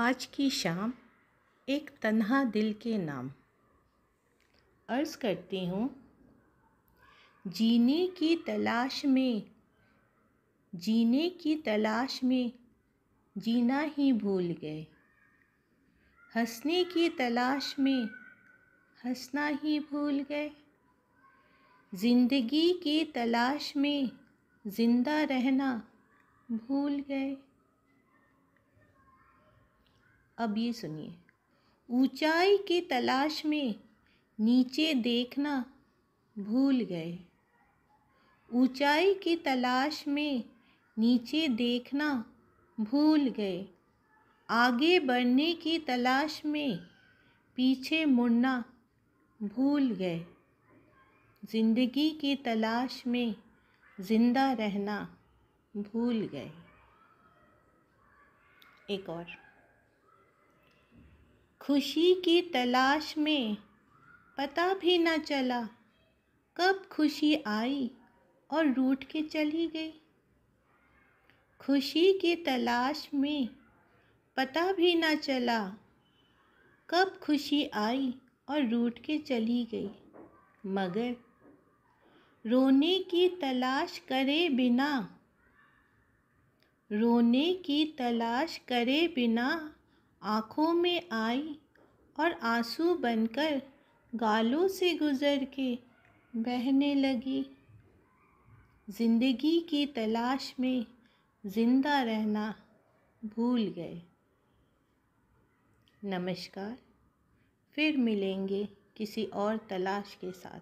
आज की शाम एक तन्हा दिल के नाम अर्ज़ करती हूँ जीने की तलाश में जीने की तलाश में जीना ही भूल गए हंसने की तलाश में हंसना ही भूल गए ज़िंदगी की तलाश में ज़िंदा रहना भूल गए अब ये सुनिए ऊंचाई की तलाश में नीचे देखना भूल गए ऊंचाई की तलाश में नीचे देखना भूल गए आगे बढ़ने की तलाश में पीछे मुड़ना भूल गए ज़िंदगी की तलाश में ज़िंदा रहना भूल गए एक और खुशी की तलाश में पता भी न चला कब खुशी आई और रूठ के चली गई खुशी की तलाश में पता भी न चला कब खुशी आई और रूठ के चली गई मगर रोने की तलाश करे बिना रोने की तलाश करे बिना आँखों में आई और आंसू बनकर गालों से गुज़र के बहने लगी ज़िंदगी की तलाश में ज़िंदा रहना भूल गए नमस्कार फिर मिलेंगे किसी और तलाश के साथ